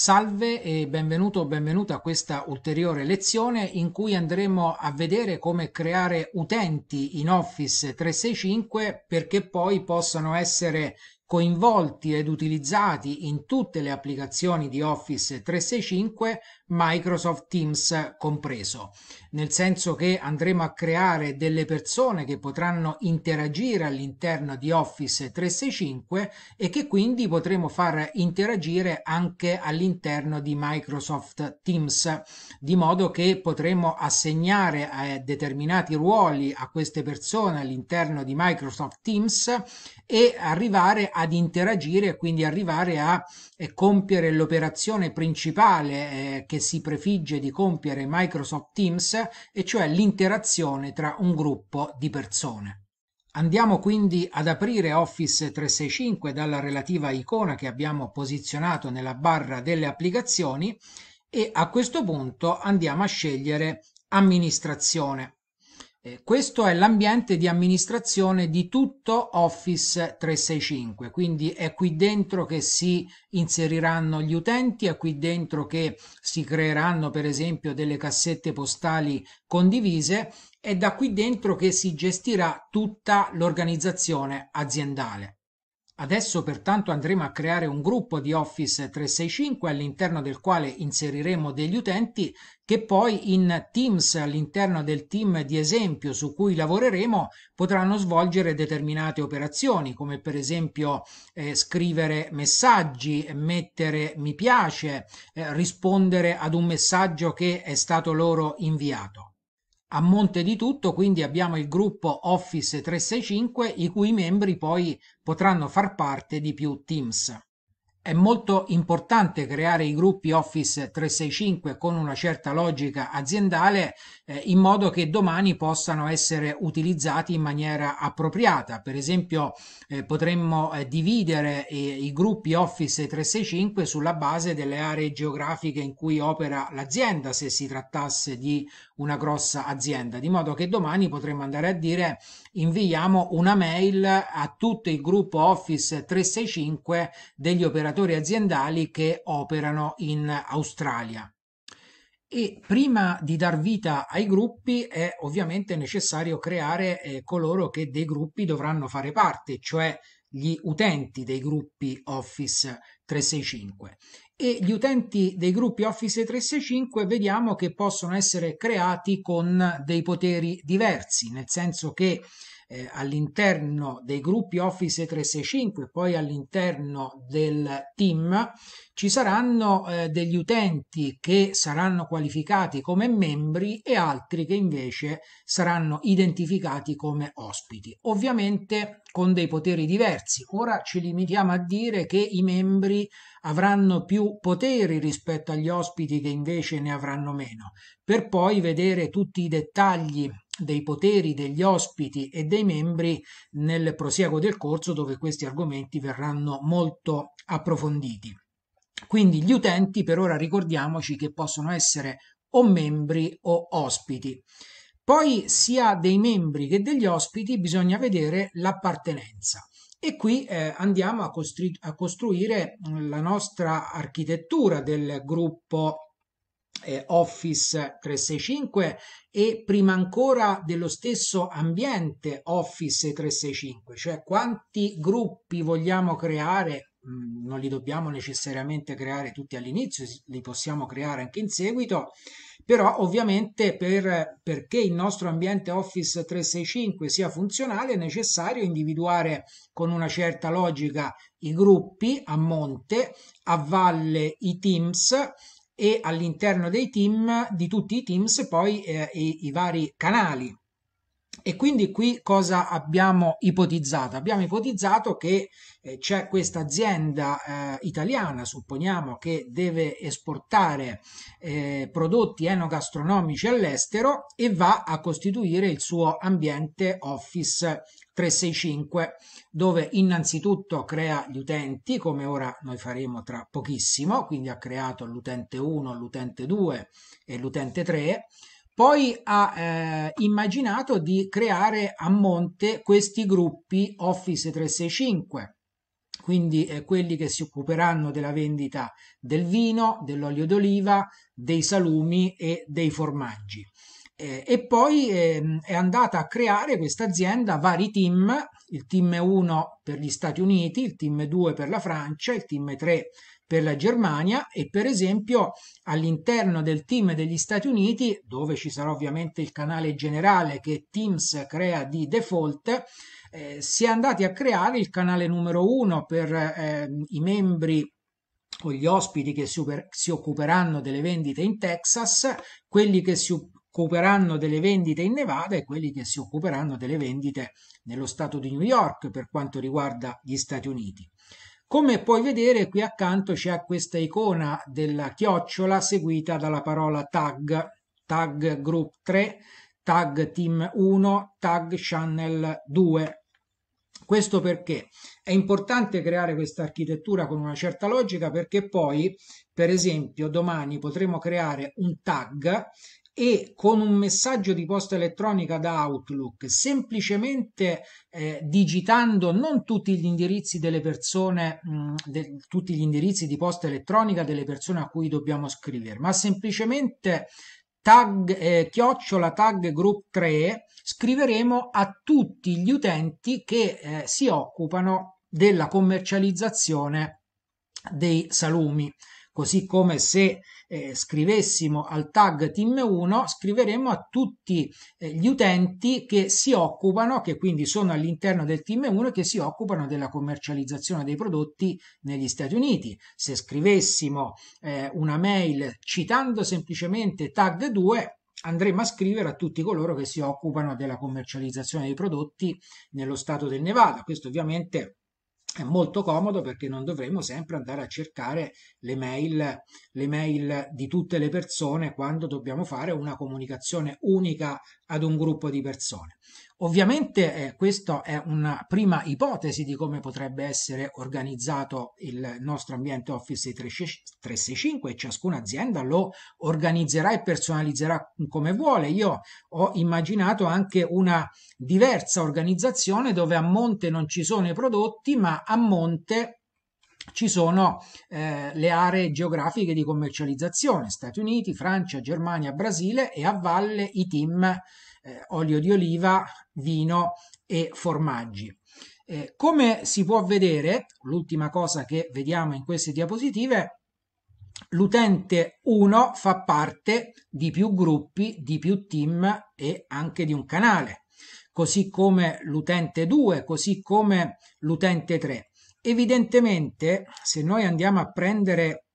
Salve e benvenuto o benvenuta a questa ulteriore lezione in cui andremo a vedere come creare utenti in Office 365 perché poi possano essere coinvolti ed utilizzati in tutte le applicazioni di Office 365, Microsoft Teams compreso, nel senso che andremo a creare delle persone che potranno interagire all'interno di Office 365 e che quindi potremo far interagire anche all'interno di Microsoft Teams, di modo che potremo assegnare eh, determinati ruoli a queste persone all'interno di Microsoft Teams e arrivare a ad interagire e quindi arrivare a eh, compiere l'operazione principale eh, che si prefigge di compiere Microsoft Teams, e cioè l'interazione tra un gruppo di persone. Andiamo quindi ad aprire Office 365 dalla relativa icona che abbiamo posizionato nella barra delle applicazioni e a questo punto andiamo a scegliere amministrazione. Eh, questo è l'ambiente di amministrazione di tutto Office 365, quindi è qui dentro che si inseriranno gli utenti, è qui dentro che si creeranno per esempio delle cassette postali condivise, è da qui dentro che si gestirà tutta l'organizzazione aziendale. Adesso pertanto andremo a creare un gruppo di Office 365 all'interno del quale inseriremo degli utenti che poi in Teams all'interno del team di esempio su cui lavoreremo potranno svolgere determinate operazioni come per esempio eh, scrivere messaggi, mettere mi piace, eh, rispondere ad un messaggio che è stato loro inviato. A monte di tutto, quindi abbiamo il gruppo Office 365, i cui membri poi potranno far parte di più Teams. È molto importante creare i gruppi Office 365 con una certa logica aziendale eh, in modo che domani possano essere utilizzati in maniera appropriata. Per esempio eh, potremmo eh, dividere eh, i gruppi Office 365 sulla base delle aree geografiche in cui opera l'azienda se si trattasse di una grossa azienda, di modo che domani potremmo andare a dire inviamo una mail a tutto il gruppo Office 365 degli operatori aziendali che operano in Australia. E prima di dar vita ai gruppi è ovviamente necessario creare eh, coloro che dei gruppi dovranno fare parte, cioè gli utenti dei gruppi Office 365 e gli utenti dei gruppi Office 365 vediamo che possono essere creati con dei poteri diversi, nel senso che eh, all'interno dei gruppi Office 365 e poi all'interno del team ci saranno eh, degli utenti che saranno qualificati come membri e altri che invece saranno identificati come ospiti, ovviamente con dei poteri diversi. Ora ci limitiamo a dire che i membri avranno più poteri rispetto agli ospiti che invece ne avranno meno, per poi vedere tutti i dettagli dei poteri degli ospiti e dei membri nel prosieguo del corso dove questi argomenti verranno molto approfonditi. Quindi gli utenti per ora ricordiamoci che possono essere o membri o ospiti. Poi sia dei membri che degli ospiti bisogna vedere l'appartenenza e qui eh, andiamo a, costru- a costruire la nostra architettura del gruppo eh, Office 365 e prima ancora dello stesso ambiente Office 365, cioè quanti gruppi vogliamo creare, mm, non li dobbiamo necessariamente creare tutti all'inizio, li possiamo creare anche in seguito, però ovviamente per, perché il nostro ambiente Office 365 sia funzionale è necessario individuare con una certa logica i gruppi a monte, a valle i teams e all'interno dei team, di tutti i teams, poi eh, i, i vari canali e quindi qui cosa abbiamo ipotizzato? Abbiamo ipotizzato che eh, c'è questa azienda eh, italiana, supponiamo, che deve esportare eh, prodotti enogastronomici all'estero e va a costituire il suo ambiente Office 365, dove innanzitutto crea gli utenti, come ora noi faremo tra pochissimo, quindi ha creato l'utente 1, l'utente 2 e l'utente 3 poi ha eh, immaginato di creare a monte questi gruppi Office 365, quindi eh, quelli che si occuperanno della vendita del vino, dell'olio d'oliva, dei salumi e dei formaggi. Eh, e poi eh, è andata a creare questa azienda vari team, il team 1 per gli Stati Uniti, il team 2 per la Francia, il team 3 per per la Germania e per esempio all'interno del team degli Stati Uniti, dove ci sarà ovviamente il canale generale che Teams crea di default, eh, si è andati a creare il canale numero uno per eh, i membri o gli ospiti che si, si occuperanno delle vendite in Texas, quelli che si occuperanno delle vendite in Nevada e quelli che si occuperanno delle vendite nello stato di New York per quanto riguarda gli Stati Uniti. Come puoi vedere qui accanto c'è questa icona della chiocciola seguita dalla parola tag, tag group 3, tag team 1, tag channel 2. Questo perché è importante creare questa architettura con una certa logica perché poi, per esempio, domani potremo creare un tag e con un messaggio di posta elettronica da Outlook, semplicemente eh, digitando non tutti gli indirizzi delle persone, mh, mm, de, tutti gli indirizzi di posta elettronica delle persone a cui dobbiamo scrivere, ma semplicemente tag, eh, chiocciola tag group 3 scriveremo a tutti gli utenti che eh, si occupano della commercializzazione dei salumi, così come se eh, scrivessimo al tag team 1, scriveremmo a tutti eh, gli utenti che si occupano, che quindi sono all'interno del team 1 e che si occupano della commercializzazione dei prodotti negli Stati Uniti. Se scrivessimo eh, una mail citando semplicemente tag 2, andremo a scrivere a tutti coloro che si occupano della commercializzazione dei prodotti nello stato del Nevada. Questo ovviamente è molto comodo perché non dovremo sempre andare a cercare le mail, le mail di tutte le persone quando dobbiamo fare una comunicazione unica ad un gruppo di persone. Ovviamente eh, questa è una prima ipotesi di come potrebbe essere organizzato il nostro ambiente Office 365 e ciascuna azienda lo organizzerà e personalizzerà come vuole. Io ho immaginato anche una diversa organizzazione dove a monte non ci sono i prodotti, ma a monte ci sono eh, le aree geografiche di commercializzazione, Stati Uniti, Francia, Germania, Brasile e a valle i team eh, olio di oliva, vino e formaggi. Eh, come si può vedere, l'ultima cosa che vediamo in queste diapositive, l'utente 1 fa parte di più gruppi, di più team e anche di un canale, così come l'utente 2, così come l'utente 3. Evidentemente, se noi andiamo a prendere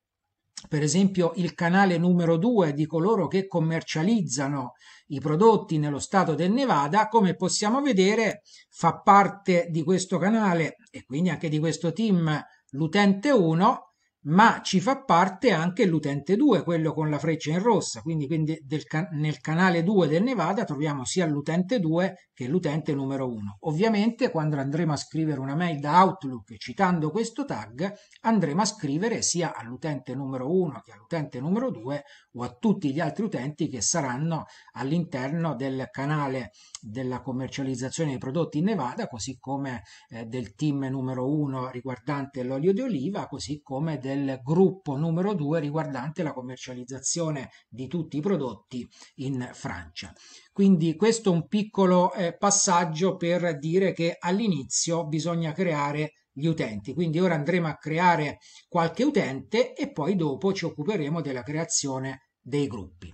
per esempio il canale numero 2 di coloro che commercializzano i prodotti nello stato del Nevada, come possiamo vedere fa parte di questo canale e quindi anche di questo team l'utente 1 ma ci fa parte anche l'utente 2, quello con la freccia in rossa, quindi, quindi del, nel canale 2 del Nevada troviamo sia l'utente 2 che l'utente numero 1. Ovviamente quando andremo a scrivere una mail da Outlook citando questo tag andremo a scrivere sia all'utente numero 1 che all'utente numero 2 o a tutti gli altri utenti che saranno all'interno del canale della commercializzazione dei prodotti in Nevada, così come eh, del team numero uno riguardante l'olio di oliva, così come del gruppo numero due riguardante la commercializzazione di tutti i prodotti in Francia. Quindi questo è un piccolo eh, passaggio per dire che all'inizio bisogna creare gli utenti. Quindi ora andremo a creare qualche utente e poi dopo ci occuperemo della creazione dei gruppi.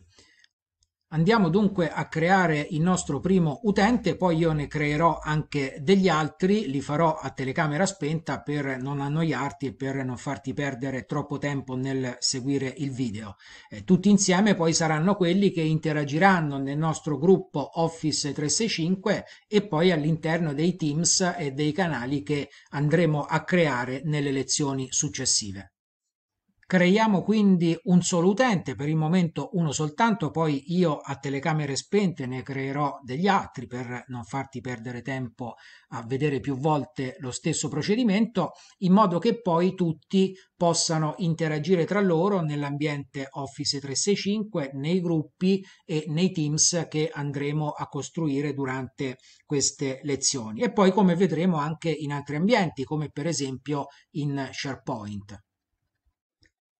Andiamo dunque a creare il nostro primo utente, poi io ne creerò anche degli altri, li farò a telecamera spenta per non annoiarti e per non farti perdere troppo tempo nel seguire il video. Eh, tutti insieme poi saranno quelli che interagiranno nel nostro gruppo Office 365 e poi all'interno dei Teams e dei canali che andremo a creare nelle lezioni successive. Creiamo quindi un solo utente, per il momento uno soltanto, poi io a telecamere spente ne creerò degli altri per non farti perdere tempo a vedere più volte lo stesso procedimento, in modo che poi tutti possano interagire tra loro nell'ambiente Office 365, nei gruppi e nei teams che andremo a costruire durante queste lezioni e poi come vedremo anche in altri ambienti, come per esempio in SharePoint.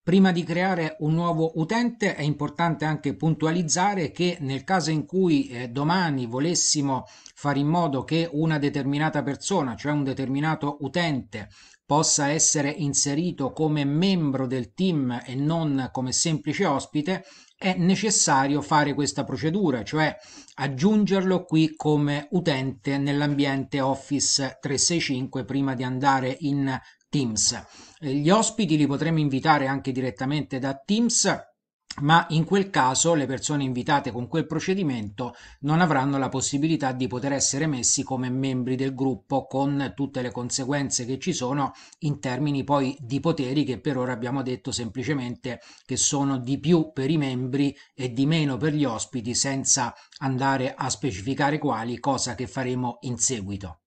Prima di creare un nuovo utente è importante anche puntualizzare che nel caso in cui eh, domani volessimo fare in modo che una determinata persona, cioè un determinato utente, possa essere inserito come membro del team e non come semplice ospite, è necessario fare questa procedura, cioè aggiungerlo qui come utente nell'ambiente Office 365 prima di andare in Teams. Eh, gli ospiti li potremo invitare anche direttamente da Teams ma in quel caso le persone invitate con quel procedimento non avranno la possibilità di poter essere messi come membri del gruppo con tutte le conseguenze che ci sono in termini poi di poteri che per ora abbiamo detto semplicemente che sono di più per i membri e di meno per gli ospiti senza andare a specificare quali, cosa che faremo in seguito.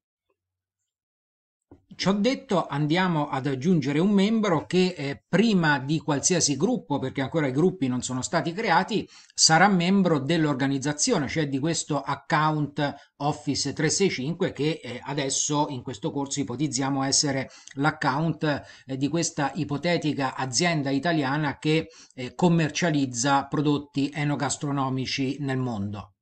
Ciò detto, andiamo ad aggiungere un membro che eh, prima di qualsiasi gruppo, perché ancora i gruppi non sono stati creati, sarà membro dell'organizzazione, cioè di questo account Office 365 che eh, adesso in questo corso ipotizziamo essere l'account eh, di questa ipotetica azienda italiana che eh, commercializza prodotti enogastronomici nel mondo.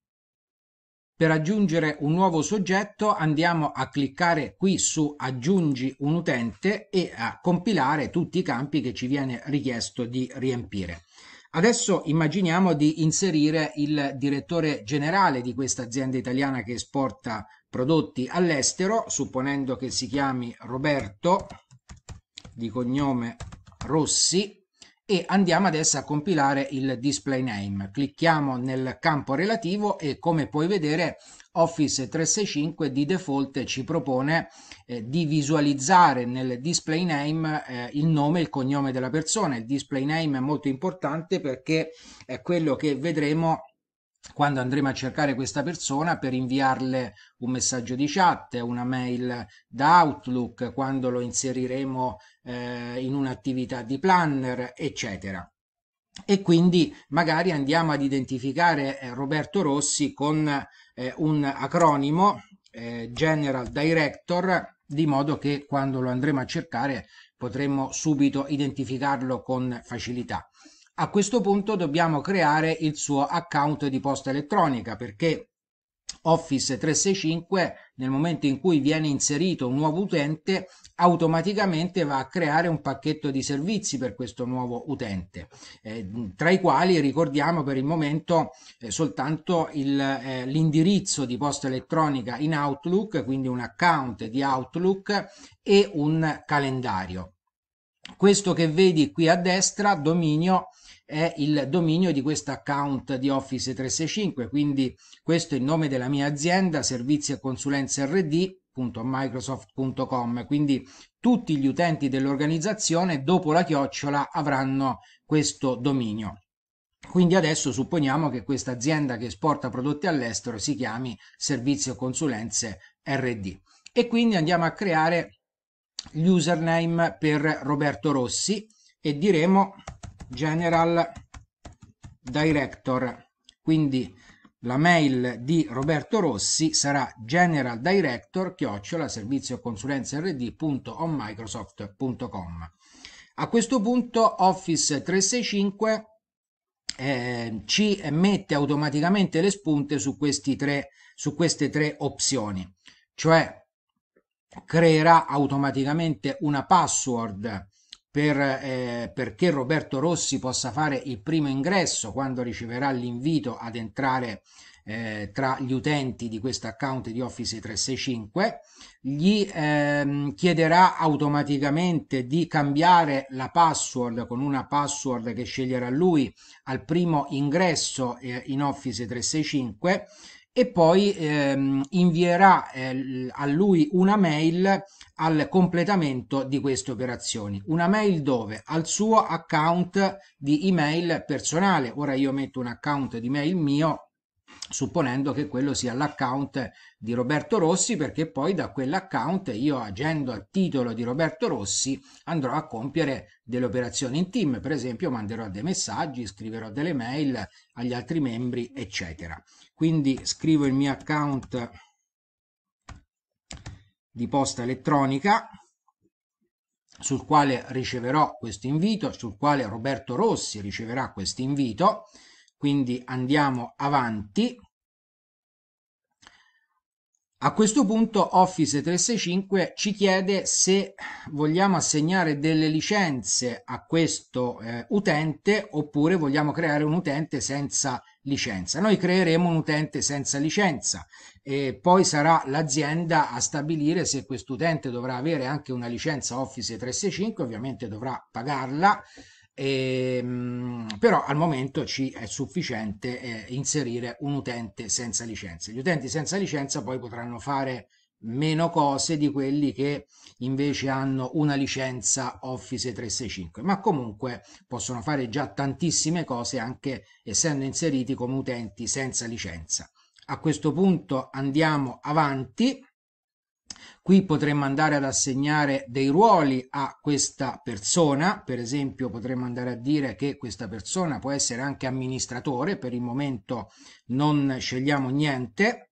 Per aggiungere un nuovo soggetto andiamo a cliccare qui su aggiungi un utente e a compilare tutti i campi che ci viene richiesto di riempire. Adesso immaginiamo di inserire il direttore generale di questa azienda italiana che esporta prodotti all'estero, supponendo che si chiami Roberto di cognome Rossi e andiamo adesso a compilare il display name. Clicchiamo nel campo relativo e come puoi vedere Office 365 di default ci propone eh, di visualizzare nel display name eh, il nome e il cognome della persona. Il display name è molto importante perché è quello che vedremo quando andremo a cercare questa persona per inviarle un messaggio di chat, una mail da Outlook, quando lo inseriremo eh, in un'attività di planner, eccetera. E quindi magari andiamo ad identificare eh, Roberto Rossi con eh, un acronimo eh, General Director, di modo che quando lo andremo a cercare potremmo subito identificarlo con facilità a questo punto dobbiamo creare il suo account di posta elettronica perché Office 365 nel momento in cui viene inserito un nuovo utente automaticamente va a creare un pacchetto di servizi per questo nuovo utente, eh, tra i quali ricordiamo per il momento eh, soltanto eh, l'indirizzo eh, di posta elettronica in Outlook, quindi un account di Outlook e un calendario. Questo che vedi qui a destra, dominio, è il dominio di questo account di Office 365, quindi questo è il nome della mia azienda, servizi e consulenza rd.microsoft.com, quindi tutti gli utenti dell'organizzazione dopo la chiocciola avranno questo dominio. Quindi adesso supponiamo che questa azienda che esporta prodotti all'estero si chiami servizio consulenze RD e quindi andiamo a creare l'username per Roberto Rossi e diremo general director quindi la mail di Roberto Rossi sarà general director chiocciola servizio consulenza rd.onmicrosoft.com a questo punto Office 365 eh, ci mette automaticamente le spunte su, questi tre, su queste tre opzioni, cioè creerà automaticamente una password per, eh, perché Roberto Rossi possa fare il primo ingresso quando riceverà l'invito ad entrare eh, tra gli utenti di questo account di Office 365 gli ehm, chiederà automaticamente di cambiare la password con una password che sceglierà lui al primo ingresso eh, in Office 365 e poi ehm, invierà eh, a lui una mail al completamento di queste operazioni. Una mail dove? Al suo account di email personale. Ora io metto un account di mail mio supponendo che quello sia l'account di Roberto Rossi perché poi da quell'account io agendo a titolo di Roberto Rossi andrò a compiere delle operazioni in team per esempio manderò dei messaggi scriverò delle mail agli altri membri eccetera quindi scrivo il mio account di posta elettronica sul quale riceverò questo invito, sul quale Roberto Rossi riceverà questo invito, quindi andiamo avanti a questo punto Office 365 ci chiede se vogliamo assegnare delle licenze a questo eh, utente oppure vogliamo creare un utente senza licenza. Noi creeremo un utente senza licenza e poi sarà l'azienda a stabilire se quest'utente dovrà avere anche una licenza Office 365, ovviamente dovrà pagarla e, ehm, però al momento ci è sufficiente eh, inserire un utente senza licenza. Gli utenti senza licenza poi potranno fare meno cose di quelli che invece hanno una licenza Office 365, ma comunque possono fare già tantissime cose anche essendo inseriti come utenti senza licenza. A questo punto andiamo avanti Qui potremmo andare ad assegnare dei ruoli a questa persona, per esempio potremmo andare a dire che questa persona può essere anche amministratore, per il momento non scegliamo niente,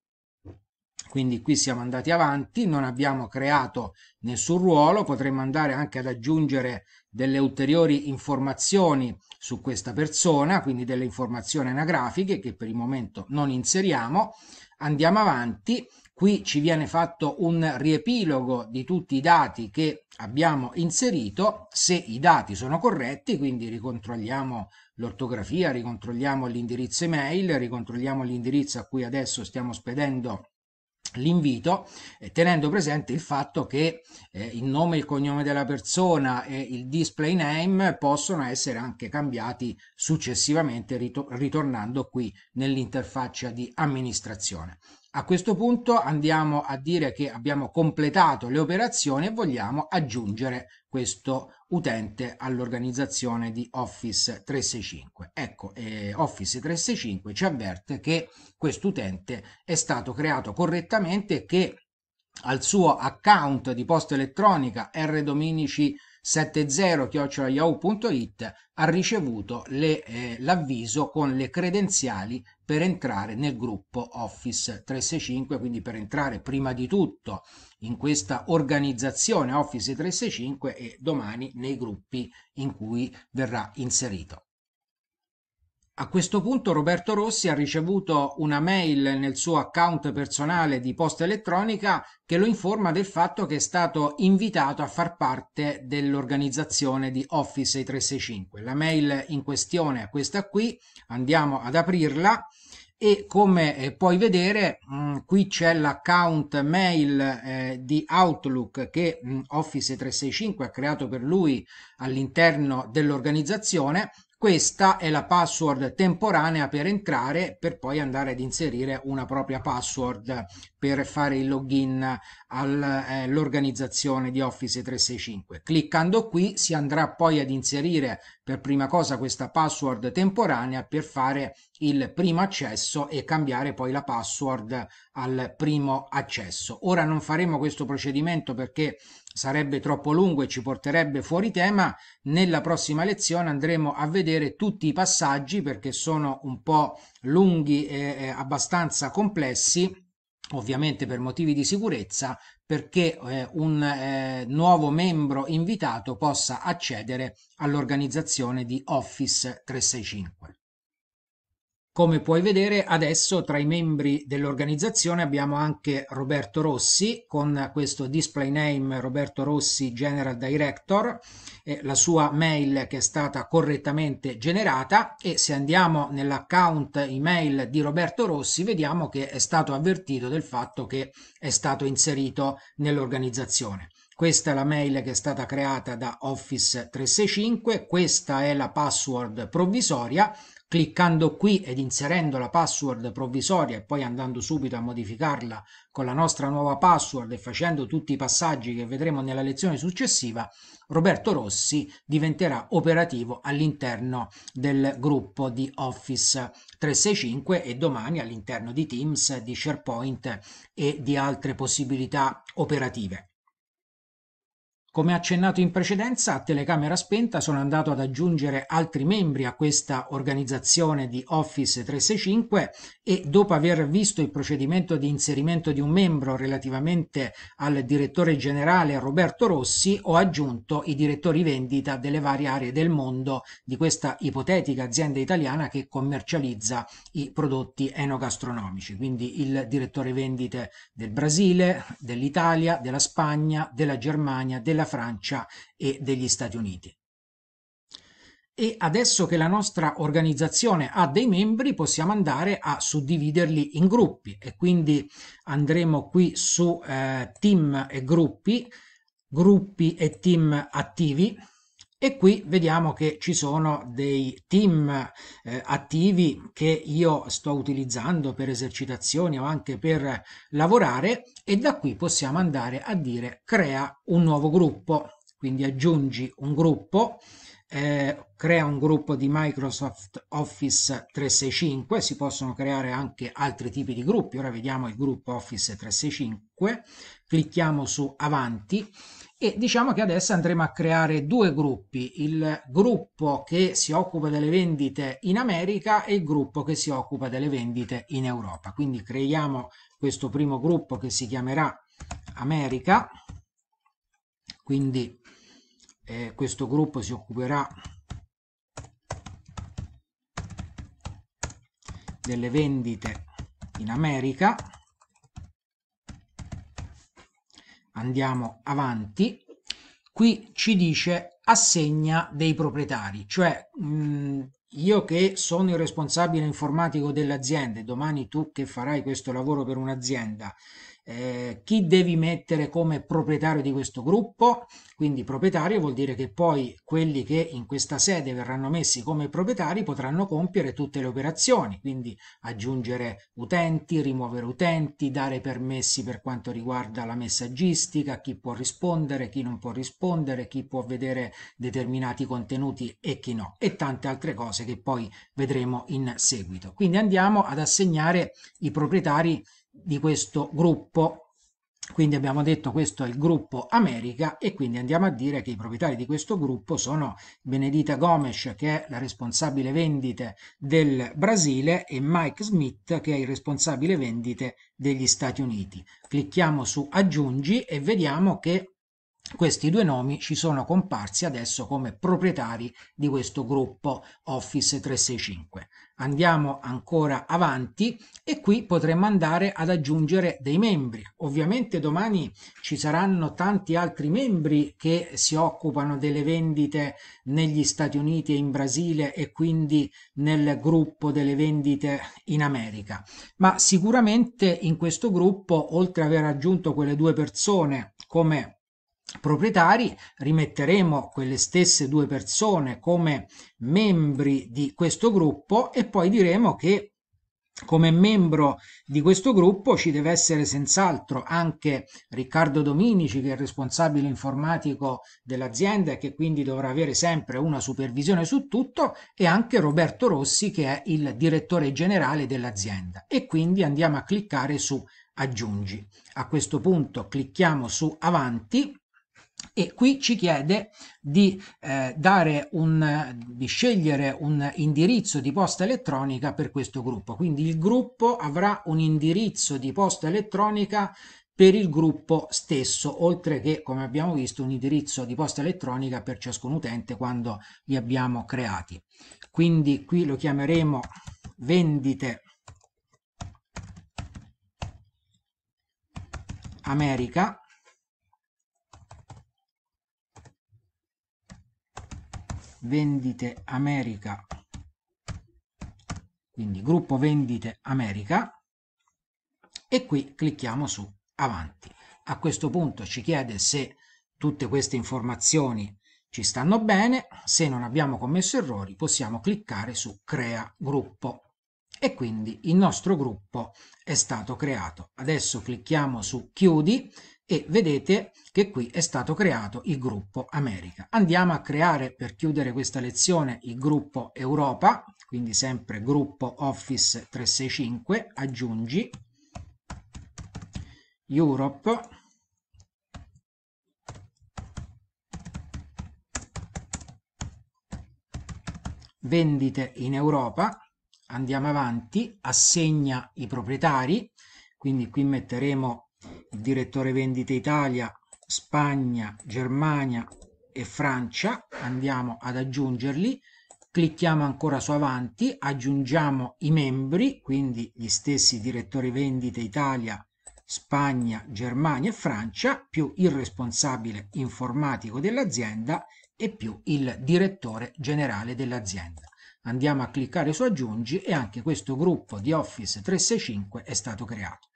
quindi qui siamo andati avanti, non abbiamo creato nessun ruolo, potremmo andare anche ad aggiungere delle ulteriori informazioni su questa persona, quindi delle informazioni anagrafiche che per il momento non inseriamo, andiamo avanti Qui ci viene fatto un riepilogo di tutti i dati che abbiamo inserito, se i dati sono corretti, quindi ricontrolliamo l'ortografia, ricontrolliamo l'indirizzo email, ricontrolliamo l'indirizzo a cui adesso stiamo spedendo l'invito eh, tenendo presente il fatto che eh, il nome e il cognome della persona e il display name possono essere anche cambiati successivamente rit ritornando qui nell'interfaccia di amministrazione. A questo punto andiamo a dire che abbiamo completato le operazioni e vogliamo aggiungere questo utente all'organizzazione di Office 365. Ecco, eh, Office 365 ci avverte che quest'utente è stato creato correttamente e che al suo account di posta elettronica rdominici 70-yahoo.it ha ricevuto le, eh, l'avviso con le credenziali per entrare nel gruppo Office 365, quindi per entrare prima di tutto in questa organizzazione Office 365 e domani nei gruppi in cui verrà inserito. A questo punto Roberto Rossi ha ricevuto una mail nel suo account personale di posta elettronica che lo informa del fatto che è stato invitato a far parte dell'organizzazione di Office 365. La mail in questione è questa qui, andiamo ad aprirla e come eh, puoi vedere mm, qui c'è l'account mail eh, di Outlook che mm, Office 365 ha creato per lui all'interno dell'organizzazione questa è la password temporanea per entrare per poi andare ad inserire una propria password per fare il login all'organizzazione eh, di Office 365. Cliccando qui si andrà poi ad inserire per prima cosa questa password temporanea per fare il primo accesso e cambiare poi la password al primo accesso. Ora non faremo questo procedimento perché sarebbe troppo lungo e ci porterebbe fuori tema, nella prossima lezione andremo a vedere tutti i passaggi perché sono un po' lunghi e abbastanza complessi ovviamente per motivi di sicurezza, perché eh, un eh, nuovo membro invitato possa accedere all'organizzazione di Office 365. Come puoi vedere adesso tra i membri dell'organizzazione abbiamo anche Roberto Rossi con questo display name Roberto Rossi General Director, eh, la sua mail che è stata correttamente generata e se andiamo nell'account email di Roberto Rossi vediamo che è stato avvertito del fatto che è stato inserito nell'organizzazione. Questa è la mail che è stata creata da Office 365, questa è la password provvisoria, cliccando qui ed inserendo la password provvisoria e poi andando subito a modificarla con la nostra nuova password e facendo tutti i passaggi che vedremo nella lezione successiva, Roberto Rossi diventerà operativo all'interno del gruppo di Office 365 e domani all'interno di Teams, di SharePoint e di altre possibilità operative. Come accennato in precedenza, a telecamera spenta sono andato ad aggiungere altri membri a questa organizzazione di Office 365 e dopo aver visto il procedimento di inserimento di un membro relativamente al direttore generale Roberto Rossi, ho aggiunto i direttori vendita delle varie aree del mondo di questa ipotetica azienda italiana che commercializza i prodotti enogastronomici, quindi il direttore vendite del Brasile, dell'Italia, della Spagna, della Germania, della Francia e degli Stati Uniti. E adesso che la nostra organizzazione ha dei membri possiamo andare a suddividerli in gruppi e quindi andremo qui su eh, team e gruppi, gruppi e team attivi, e qui vediamo che ci sono dei team eh, attivi che io sto utilizzando per esercitazioni o anche per lavorare e da qui possiamo andare a dire crea un nuovo gruppo, quindi aggiungi un gruppo, eh, crea un gruppo di Microsoft Office 365, si possono creare anche altri tipi di gruppi, ora vediamo il gruppo Office 365, clicchiamo su avanti e diciamo che adesso andremo a creare due gruppi, il gruppo che si occupa delle vendite in America e il gruppo che si occupa delle vendite in Europa. Quindi creiamo questo primo gruppo che si chiamerà America, quindi eh, questo gruppo si occuperà delle vendite in America andiamo avanti, qui ci dice assegna dei proprietari, cioè mh, mm, io che sono il responsabile informatico dell'azienda e domani tu che farai questo lavoro per un'azienda eh, chi devi mettere come proprietario di questo gruppo, quindi proprietario vuol dire che poi quelli che in questa sede verranno messi come proprietari potranno compiere tutte le operazioni, quindi aggiungere utenti, rimuovere utenti, dare permessi per quanto riguarda la messaggistica, chi può rispondere, chi non può rispondere, chi può vedere determinati contenuti e chi no, e tante altre cose che poi vedremo in seguito. Quindi andiamo ad assegnare i proprietari di questo gruppo. Quindi abbiamo detto questo è il gruppo America e quindi andiamo a dire che i proprietari di questo gruppo sono Benedita Gomes che è la responsabile vendite del Brasile e Mike Smith che è il responsabile vendite degli Stati Uniti. Clicchiamo su aggiungi e vediamo che questi due nomi ci sono comparsi adesso come proprietari di questo gruppo Office 365. Andiamo ancora avanti e qui potremmo andare ad aggiungere dei membri. Ovviamente domani ci saranno tanti altri membri che si occupano delle vendite negli Stati Uniti e in Brasile e quindi nel gruppo delle vendite in America. Ma sicuramente in questo gruppo, oltre ad aver aggiunto quelle due persone come proprietari, rimetteremo quelle stesse due persone come membri di questo gruppo e poi diremo che come membro di questo gruppo ci deve essere senz'altro anche Riccardo Dominici, che è il responsabile informatico dell'azienda e che quindi dovrà avere sempre una supervisione su tutto, e anche Roberto Rossi, che è il direttore generale dell'azienda. E quindi andiamo a cliccare su Aggiungi. A questo punto clicchiamo su Avanti e qui ci chiede di, eh, dare un, di scegliere un indirizzo di posta elettronica per questo gruppo. Quindi il gruppo avrà un indirizzo di posta elettronica per il gruppo stesso, oltre che, come abbiamo visto, un indirizzo di posta elettronica per ciascun utente quando li abbiamo creati. Quindi qui lo chiameremo vendite America vendite America, quindi gruppo vendite America e qui clicchiamo su avanti. A questo punto ci chiede se tutte queste informazioni ci stanno bene, se non abbiamo commesso errori possiamo cliccare su crea gruppo e quindi il nostro gruppo è stato creato. Adesso clicchiamo su chiudi e vedete che qui è stato creato il gruppo America. Andiamo a creare per chiudere questa lezione il gruppo Europa, quindi sempre gruppo Office 365, aggiungi Europe vendite in Europa, andiamo avanti, assegna i proprietari, quindi qui metteremo il direttore vendite Italia, Spagna, Germania e Francia, andiamo ad aggiungerli, clicchiamo ancora su avanti, aggiungiamo i membri, quindi gli stessi direttori vendite Italia, Spagna, Germania e Francia, più il responsabile informatico dell'azienda e più il direttore generale dell'azienda. Andiamo a cliccare su aggiungi e anche questo gruppo di Office 365 è stato creato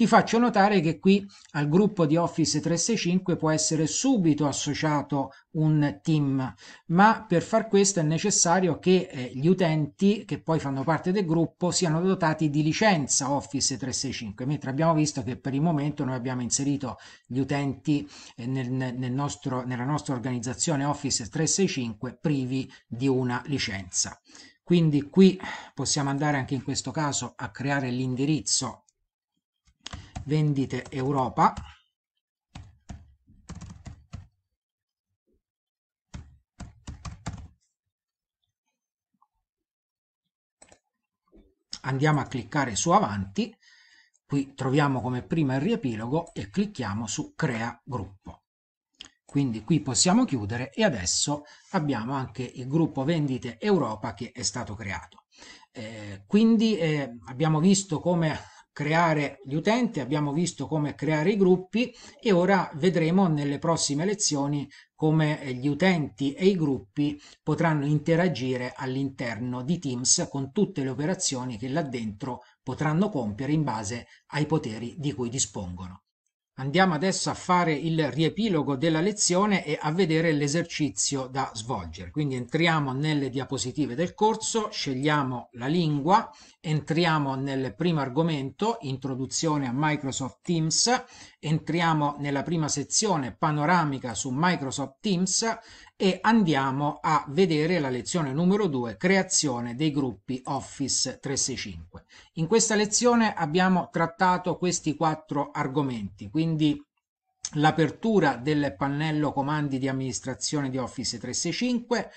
ti faccio notare che qui al gruppo di Office 365 può essere subito associato un team, ma per far questo è necessario che eh, gli utenti che poi fanno parte del gruppo siano dotati di licenza Office 365, mentre abbiamo visto che per il momento noi abbiamo inserito gli utenti eh, nel, nel nostro, nella nostra organizzazione Office 365 privi di una licenza. Quindi qui possiamo andare anche in questo caso a creare l'indirizzo vendite Europa andiamo a cliccare su avanti qui troviamo come prima il riepilogo e clicchiamo su crea gruppo quindi qui possiamo chiudere e adesso abbiamo anche il gruppo vendite Europa che è stato creato eh, quindi eh, abbiamo visto come creare gli utenti, abbiamo visto come creare i gruppi e ora vedremo nelle prossime lezioni come gli utenti e i gruppi potranno interagire all'interno di Teams con tutte le operazioni che là dentro potranno compiere in base ai poteri di cui dispongono. Andiamo adesso a fare il riepilogo della lezione e a vedere l'esercizio da svolgere. Quindi entriamo nelle diapositive del corso, scegliamo la lingua, entriamo nel primo argomento, introduzione a Microsoft Teams, entriamo nella prima sezione panoramica su Microsoft Teams e andiamo a vedere la lezione numero 2, creazione dei gruppi Office 365. In questa lezione abbiamo trattato questi quattro argomenti, quindi l'apertura del pannello comandi di amministrazione di Office 365,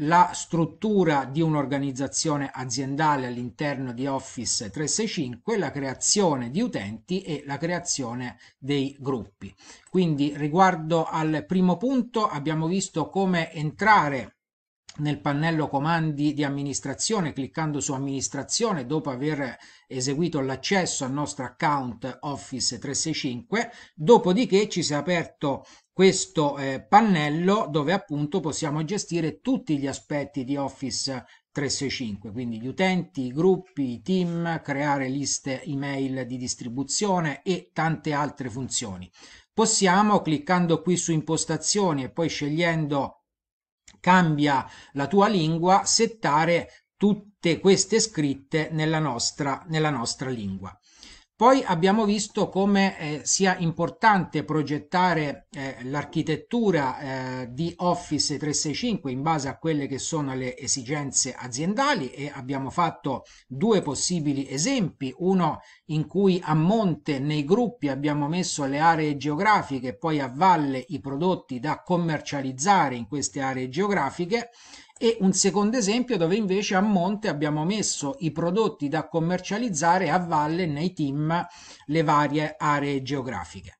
la struttura di un'organizzazione aziendale all'interno di Office 365, la creazione di utenti e la creazione dei gruppi. Quindi riguardo al primo punto abbiamo visto come entrare nel pannello comandi di amministrazione cliccando su amministrazione dopo aver eseguito l'accesso al nostro account Office 365, dopodiché ci si è aperto questo eh, pannello dove appunto possiamo gestire tutti gli aspetti di Office 365, quindi gli utenti, i gruppi, i team, creare liste email di distribuzione e tante altre funzioni. Possiamo, cliccando qui su impostazioni e poi scegliendo cambia la tua lingua, settare tutte queste scritte nella nostra, nella nostra lingua. Poi abbiamo visto come eh, sia importante progettare eh, l'architettura eh, di Office 365 in base a quelle che sono le esigenze aziendali e abbiamo fatto due possibili esempi, uno in cui a monte nei gruppi abbiamo messo le aree geografiche, poi a valle i prodotti da commercializzare in queste aree geografiche e un secondo esempio dove invece a monte abbiamo messo i prodotti da commercializzare a valle nei team le varie aree geografiche.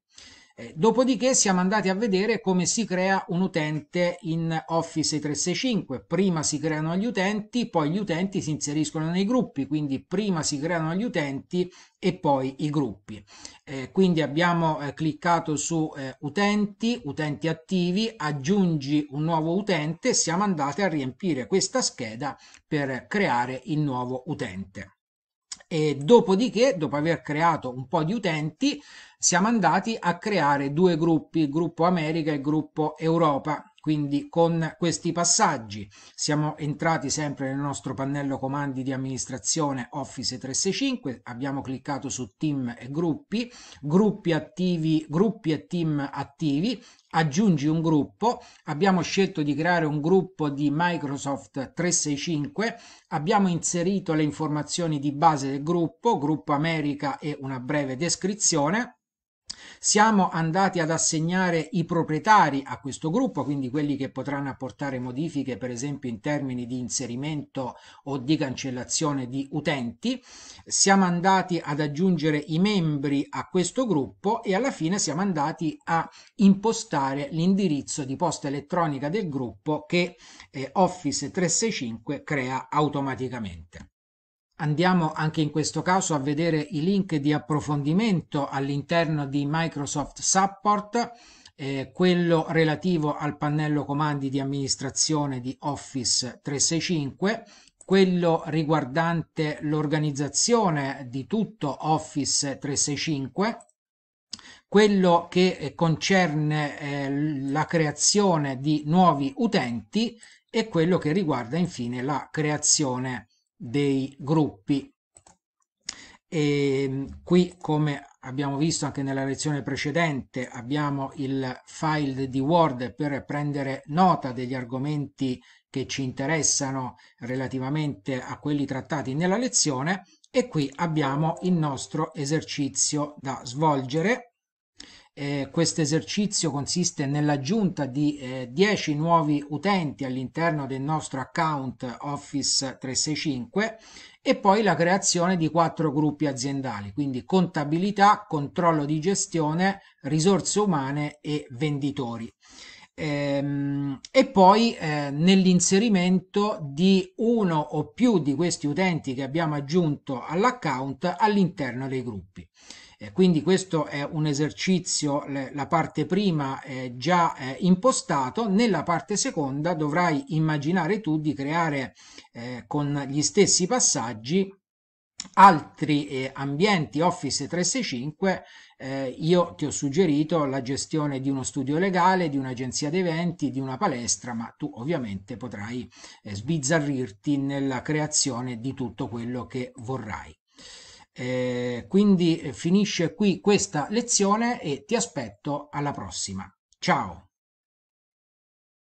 Eh, dopodiché siamo andati a vedere come si crea un utente in Office 365. Prima si creano gli utenti, poi gli utenti si inseriscono nei gruppi, quindi prima si creano gli utenti e poi i gruppi. Eh, quindi abbiamo eh, cliccato su eh, utenti, utenti attivi, aggiungi un nuovo utente, siamo andati a riempire questa scheda per creare il nuovo utente e dopodiché, dopo aver creato un po' di utenti, siamo andati a creare due gruppi, il gruppo America e il gruppo Europa. Quindi con questi passaggi siamo entrati sempre nel nostro pannello comandi di amministrazione Office 365, abbiamo cliccato su team e gruppi, gruppi attivi, gruppi e team attivi, aggiungi un gruppo, abbiamo scelto di creare un gruppo di Microsoft 365, abbiamo inserito le informazioni di base del gruppo, gruppo America e una breve descrizione siamo andati ad assegnare i proprietari a questo gruppo, quindi quelli che potranno apportare modifiche, per esempio in termini di inserimento o di cancellazione di utenti. Siamo andati ad aggiungere i membri a questo gruppo e alla fine siamo andati a impostare l'indirizzo di posta elettronica del gruppo che eh, Office 365 crea automaticamente. Andiamo anche in questo caso a vedere i link di approfondimento all'interno di Microsoft Support, eh, quello relativo al pannello comandi di amministrazione di Office 365, quello riguardante l'organizzazione di tutto Office 365, quello che eh, concerne eh, la creazione di nuovi utenti e quello che riguarda infine la creazione dei gruppi. E mm, qui, come abbiamo visto anche nella lezione precedente, abbiamo il file di Word per prendere nota degli argomenti che ci interessano relativamente a quelli trattati nella lezione e qui abbiamo il nostro esercizio da svolgere eh, questo esercizio consiste nell'aggiunta di eh, 10 nuovi utenti all'interno del nostro account Office 365 e poi la creazione di quattro gruppi aziendali, quindi contabilità, controllo di gestione, risorse umane e venditori. Ehm, e poi eh, nell'inserimento di uno o più di questi utenti che abbiamo aggiunto all'account all'interno dei gruppi. Eh, quindi questo è un esercizio, la parte prima è già eh, impostato, nella parte seconda dovrai immaginare tu di creare eh, con gli stessi passaggi altri eh, ambienti Office 365 eh, io ti ho suggerito la gestione di uno studio legale, di un'agenzia di eventi, di una palestra, ma tu ovviamente potrai eh, sbizzarrirti nella creazione di tutto quello che vorrai. Eh, quindi eh, finisce qui questa lezione e ti aspetto alla prossima. Ciao!